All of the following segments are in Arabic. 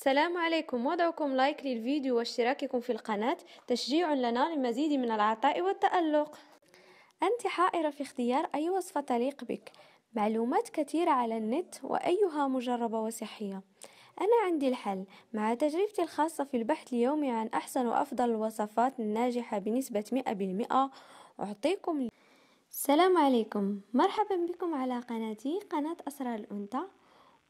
السلام عليكم وضعكم لايك للفيديو واشتراككم في القناة تشجيع لنا للمزيد من العطاء والتألق أنت حائرة في اختيار أي وصفة تليق بك معلومات كثيرة على النت وأيها مجربة وصحية أنا عندي الحل مع تجربتي الخاصة في البحث اليومي عن أحسن وأفضل الوصفات الناجحة بنسبة 100% أعطيكم السلام عليكم مرحبا بكم على قناتي قناة أسرار الأنثى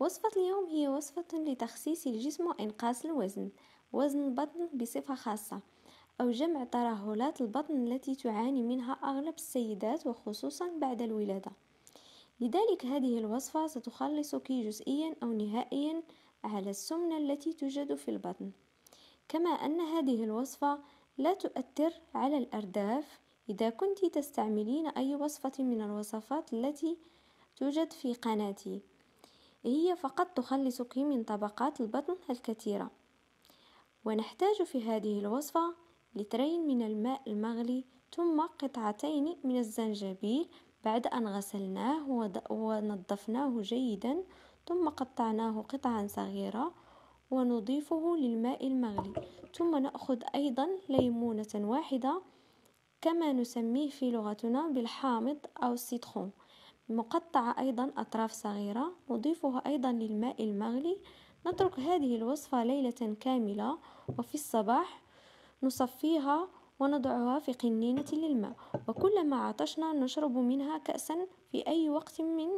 وصفة اليوم هي وصفة لتخسيس الجسم وإنقاص الوزن وزن البطن بصفة خاصة أو جمع ترهلات البطن التي تعاني منها أغلب السيدات وخصوصا بعد الولادة لذلك هذه الوصفة ستخلصك جزئيا أو نهائيا على السمنة التي توجد في البطن كما أن هذه الوصفة لا تؤثر على الأرداف إذا كنت تستعملين أي وصفة من الوصفات التي توجد في قناتي هي فقط تخلصك من طبقات البطن الكثيرة ونحتاج في هذه الوصفة لترين من الماء المغلي ثم قطعتين من الزنجبيل بعد أن غسلناه ونظفناه جيدا ثم قطعناه قطعا صغيرة ونضيفه للماء المغلي ثم نأخذ أيضا ليمونة واحدة كما نسميه في لغتنا بالحامض أو السيترون مقطعة أيضا أطراف صغيرة نضيفها أيضا للماء المغلي نترك هذه الوصفة ليلة كاملة وفي الصباح نصفيها ونضعها في قنينة للماء وكلما عطشنا نشرب منها كأسا في أي وقت من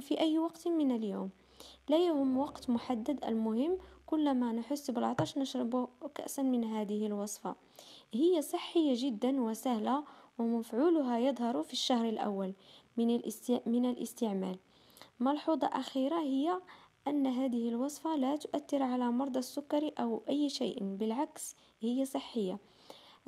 في أي وقت من اليوم لا يهم وقت محدد المهم كلما نحس بالعطش نشرب كأسا من هذه الوصفة هي صحية جدا وسهلة ومفعولها يظهر في الشهر الأول من, الاستي... من الاستعمال ملحوظة أخيرة هي أن هذه الوصفة لا تؤثر على مرضى السكري أو أي شيء بالعكس هي صحية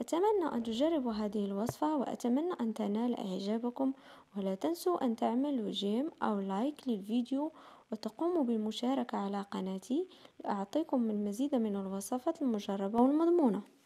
أتمنى أن تجربوا هذه الوصفة وأتمنى أن تنال إعجابكم ولا تنسوا أن تعملوا جيم أو لايك للفيديو وتقوموا بالمشاركة على قناتي لأعطيكم المزيد من الوصفات المجربة والمضمونة